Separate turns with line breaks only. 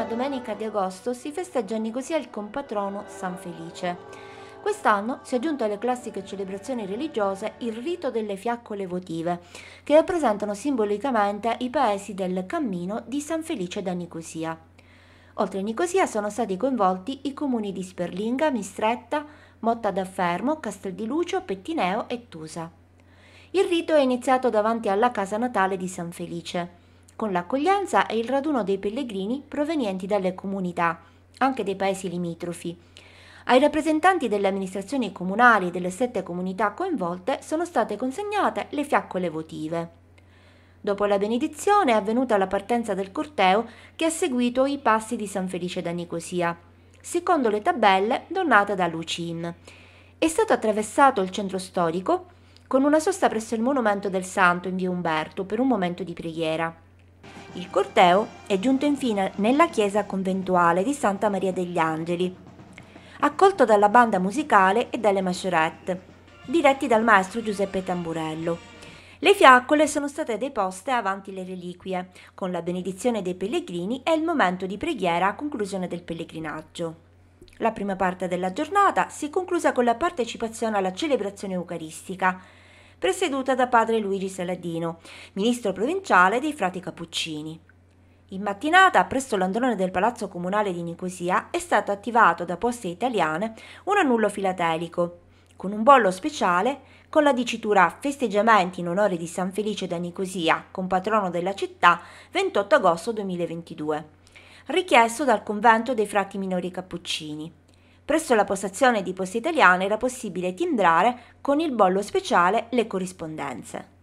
prima domenica di agosto si festeggia in Nicosia il compatrono San Felice. Quest'anno si è aggiunto alle classiche celebrazioni religiose il rito delle fiaccole votive, che rappresentano simbolicamente i paesi del cammino di San Felice da Nicosia. Oltre a Nicosia sono stati coinvolti i comuni di Sperlinga, Mistretta, Motta da Fermo, Castel di Lucio, Pettineo e Tusa. Il rito è iniziato davanti alla casa natale di San Felice con l'accoglienza e il raduno dei pellegrini provenienti dalle comunità, anche dei paesi limitrofi. Ai rappresentanti delle amministrazioni comunali delle sette comunità coinvolte sono state consegnate le fiaccole votive. Dopo la benedizione è avvenuta la partenza del corteo che ha seguito i passi di San Felice da Nicosia, secondo le tabelle donate da Lucin. È stato attraversato il centro storico con una sosta presso il monumento del santo in via Umberto per un momento di preghiera. Il corteo è giunto infine nella chiesa conventuale di Santa Maria degli Angeli, accolto dalla banda musicale e dalle mascherette, diretti dal maestro Giuseppe Tamburello. Le fiaccole sono state deposte avanti le reliquie, con la benedizione dei pellegrini e il momento di preghiera a conclusione del pellegrinaggio. La prima parte della giornata si è conclusa con la partecipazione alla celebrazione eucaristica, presieduta da padre Luigi Saladino, ministro provinciale dei frati Cappuccini. In mattinata, presso l'androne del Palazzo Comunale di Nicosia, è stato attivato da Poste Italiane un annullo filatelico, con un bollo speciale con la dicitura Festeggiamenti in onore di San Felice da Nicosia, compatrono della città, 28 agosto 2022, richiesto dal convento dei frati minori cappuccini. Presso la postazione di Poste Italiane era possibile timbrare con il bollo speciale le corrispondenze.